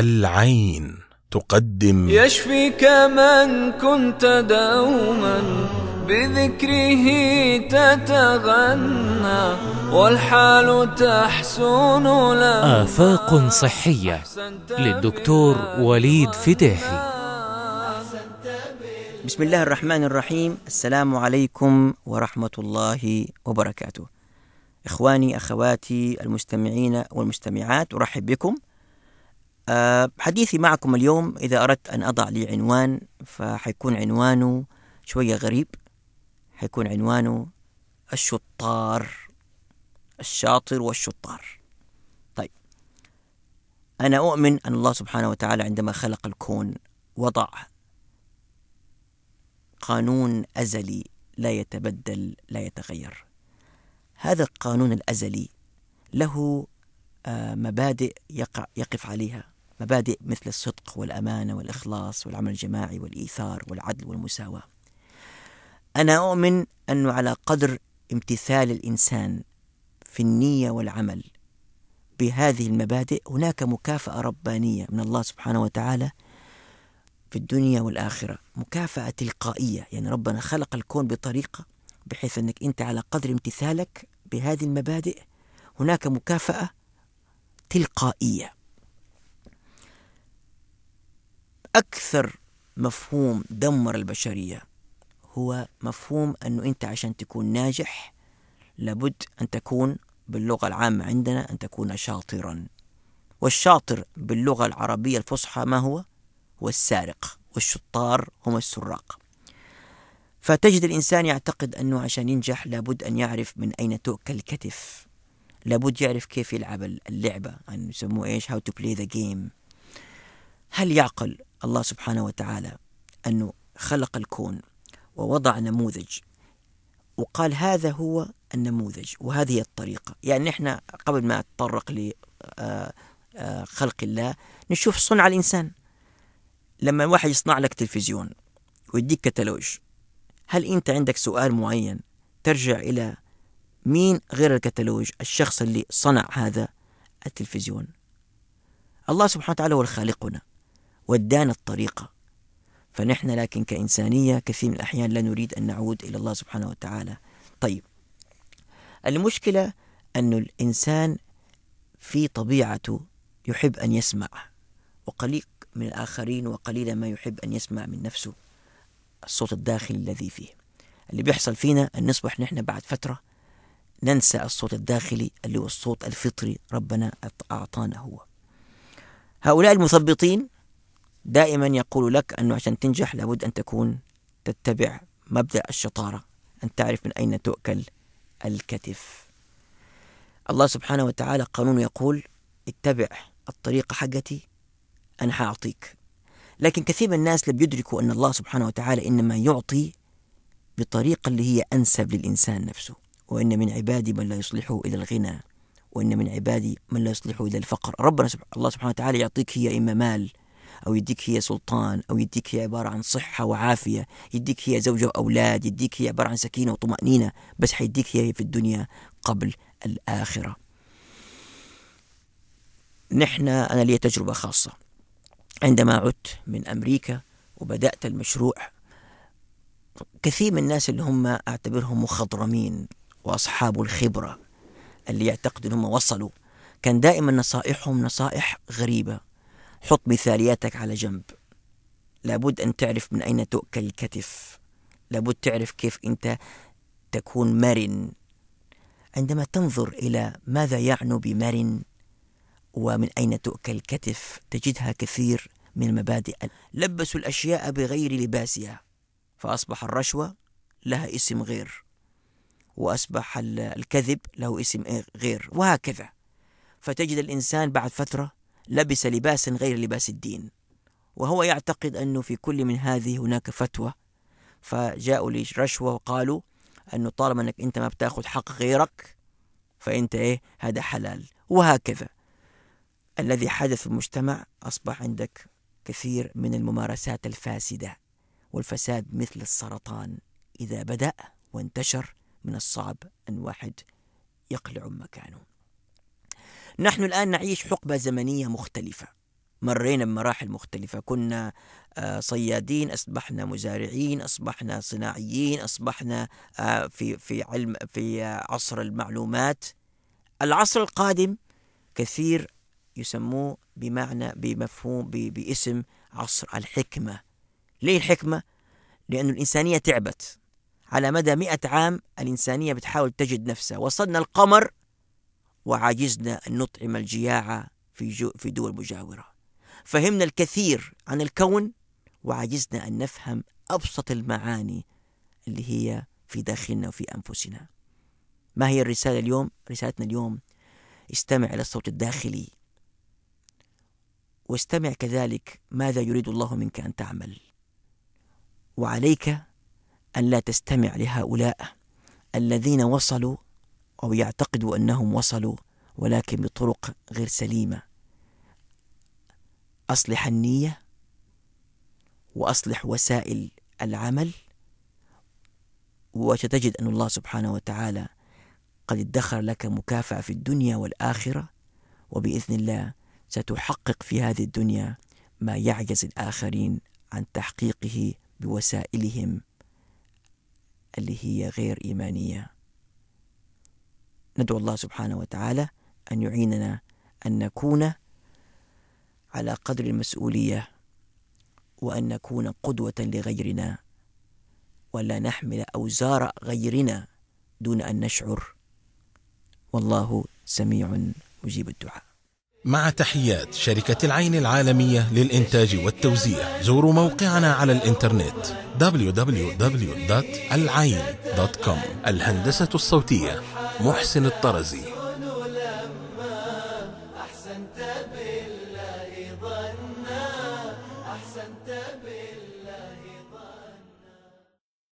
العين تقدم يشفيك من كنت دوما بذكره تتغنى والحال تحسن له آفاق صحية للدكتور وليد فتاحي بسم الله الرحمن الرحيم السلام عليكم ورحمة الله وبركاته إخواني أخواتي المستمعين والمستمعات أرحب بكم آه، حديثي معكم اليوم إذا أردت أن أضع لي عنوان فحيكون عنوانه شوية غريب حيكون عنوانه الشطار الشاطر والشطار طيب أنا أؤمن أن الله سبحانه وتعالى عندما خلق الكون وضع قانون أزلي لا يتبدل لا يتغير هذا القانون الأزلي له آه، مبادئ يقع يقف عليها مبادئ مثل الصدق والأمانة والإخلاص والعمل الجماعي والإيثار والعدل والمساواة أنا أؤمن أنه على قدر امتثال الإنسان في النية والعمل بهذه المبادئ هناك مكافأة ربانية من الله سبحانه وتعالى في الدنيا والآخرة مكافأة تلقائية يعني ربنا خلق الكون بطريقة بحيث أنك أنت على قدر امتثالك بهذه المبادئ هناك مكافأة تلقائية أكثر مفهوم دمر البشرية هو مفهوم أنه أنت عشان تكون ناجح لابد أن تكون باللغة العامة عندنا أن تكون شاطرا والشاطر باللغة العربية الفصحى ما هو؟ هو السارق والشطار هم السراق فتجد الإنسان يعتقد أنه عشان ينجح لابد أن يعرف من أين تؤكل الكتف لابد يعرف كيف يلعب اللعبة يعني يسموه إيش how to play the game هل يعقل الله سبحانه وتعالى أنه خلق الكون ووضع نموذج وقال هذا هو النموذج وهذه الطريقة يعني نحن قبل ما أتطرق لخلق آه، آه، الله نشوف صنع الإنسان لما واحد يصنع لك تلفزيون ويديك كتالوج هل أنت عندك سؤال معين ترجع إلى مين غير الكتالوج الشخص اللي صنع هذا التلفزيون الله سبحانه وتعالى هو الخالقنا ودانا الطريقة فنحن لكن كإنسانية كثير من الأحيان لا نريد أن نعود إلى الله سبحانه وتعالى طيب المشكلة أن الإنسان في طبيعته يحب أن يسمع وقليل من الآخرين وقليلا ما يحب أن يسمع من نفسه الصوت الداخلي الذي فيه اللي بيحصل فينا أن نصبح نحن بعد فترة ننسى الصوت الداخلي اللي هو الصوت الفطري ربنا أعطانا هو هؤلاء المثبطين دائما يقول لك أنه عشان تنجح لابد أن تكون تتبع مبدأ الشطارة أن تعرف من أين تؤكل الكتف الله سبحانه وتعالى قانون يقول اتبع الطريقة حقتي أنا حأعطيك لكن كثير من الناس لم يدركوا أن الله سبحانه وتعالى إنما يعطي بطريقة اللي هي أنسب للإنسان نفسه وإن من عبادي من لا يصلحه إلى الغنى وإن من عبادي من لا يصلحه إلى الفقر ربنا سبحانه الله سبحانه وتعالى يعطيك هي إما مال أو يديك هي سلطان أو يديك هي عبارة عن صحة وعافية يديك هي زوجة وأولاد يديك هي عبارة عن سكينة وطمأنينة بس حيديك هي في الدنيا قبل الآخرة نحن أنا لي تجربة خاصة عندما عدت من أمريكا وبدأت المشروع كثير من الناس اللي هم أعتبرهم مخضرمين وأصحاب الخبرة اللي يعتقدوا أنهم وصلوا كان دائما نصائحهم نصائح غريبة حط مثالياتك على جنب لابد أن تعرف من أين تؤكل الكتف لابد تعرف كيف أنت تكون مرن عندما تنظر إلى ماذا يعنو بمرن ومن أين تؤكل الكتف تجدها كثير من المبادئ لبسوا الأشياء بغير لباسها فأصبح الرشوة لها اسم غير وأصبح الكذب له اسم إيه- غير وهكذا فتجد الإنسان بعد فترة لبس لباسا غير لباس الدين وهو يعتقد أنه في كل من هذه هناك فتوى فجاءوا لرشوة وقالوا أنه طالما أنك أنت ما بتاخذ حق غيرك فأنت إيه هذا حلال وهكذا الذي حدث في المجتمع أصبح عندك كثير من الممارسات الفاسدة والفساد مثل السرطان إذا بدأ وانتشر من الصعب أن واحد يقلع مكانه نحن الآن نعيش حقبة زمنية مختلفة مرينا بمراحل مختلفة كنا آه، صيادين أصبحنا مزارعين أصبحنا صناعيين أصبحنا آه، في في علم في آه، عصر المعلومات العصر القادم كثير يسموه بمعنى بمفهوم باسم عصر الحكمة ليه الحكمة؟ لأن الإنسانية تعبت على مدى مئة عام الإنسانية بتحاول تجد نفسها وصلنا القمر وعاجزنا أن نطعم الجياع في, في دول مجاورة فهمنا الكثير عن الكون وعاجزنا أن نفهم أبسط المعاني اللي هي في داخلنا وفي أنفسنا ما هي الرسالة اليوم؟ رسالتنا اليوم استمع إلى الصوت الداخلي واستمع كذلك ماذا يريد الله منك أن تعمل وعليك أن لا تستمع لهؤلاء الذين وصلوا أو يعتقدوا أنهم وصلوا ولكن بطرق غير سليمة أصلح النية وأصلح وسائل العمل وستجد أن الله سبحانه وتعالى قد ادخر لك مكافأة في الدنيا والآخرة وبإذن الله ستحقق في هذه الدنيا ما يعجز الآخرين عن تحقيقه بوسائلهم اللي هي غير إيمانية ندعو الله سبحانه وتعالى أن يعيننا أن نكون على قدر المسؤولية وأن نكون قدوة لغيرنا ولا نحمل أوزار غيرنا دون أن نشعر والله سميع مجيب الدعاء مع تحيات شركة العين العالمية للإنتاج والتوزيع زوروا موقعنا على الإنترنت www.العين.com الهندسة الصوتية محسن الطرزي